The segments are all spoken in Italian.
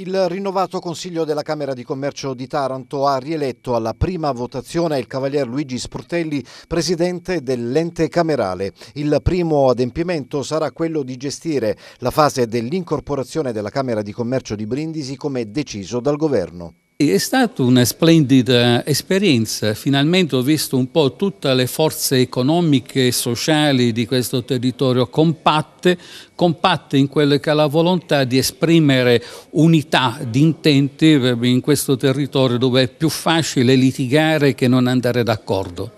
Il rinnovato Consiglio della Camera di Commercio di Taranto ha rieletto alla prima votazione il cavalier Luigi Sportelli, presidente dell'ente camerale. Il primo adempimento sarà quello di gestire la fase dell'incorporazione della Camera di Commercio di Brindisi come deciso dal governo. È stata una splendida esperienza, finalmente ho visto un po' tutte le forze economiche e sociali di questo territorio compatte, compatte in quella che è la volontà di esprimere unità di intenti in questo territorio dove è più facile litigare che non andare d'accordo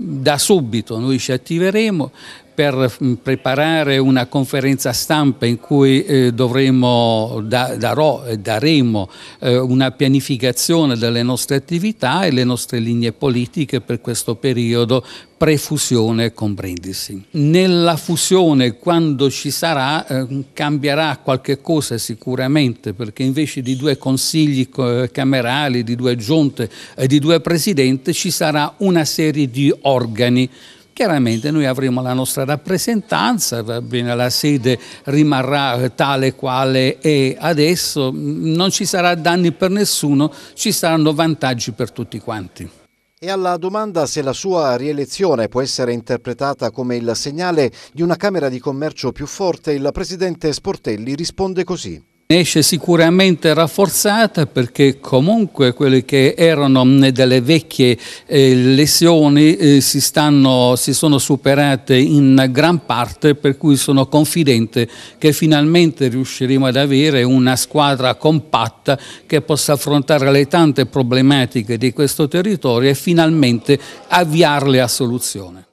da subito noi ci attiveremo per mm, preparare una conferenza stampa in cui eh, dovremo, da, darò, daremo eh, una pianificazione delle nostre attività e le nostre linee politiche per questo periodo prefusione con Brindisi. Nella fusione, quando ci sarà, eh, cambierà qualche cosa sicuramente, perché invece di due consigli camerali, di due giunte e di due presidenti, ci sarà una serie di organi chiaramente noi avremo la nostra rappresentanza, bene, la sede rimarrà eh, tale quale è adesso, mm, non ci sarà danni per nessuno, ci saranno vantaggi per tutti quanti. E alla domanda se la sua rielezione può essere interpretata come il segnale di una Camera di Commercio più forte, il Presidente Sportelli risponde così ne esce sicuramente rafforzata perché comunque quelle che erano delle vecchie eh, lesioni eh, si, stanno, si, sono superate in gran parte per cui sono confidente che finalmente riusciremo ad avere una squadra compatta che possa affrontare le tante problematiche di questo territorio e finalmente avviarle a soluzione.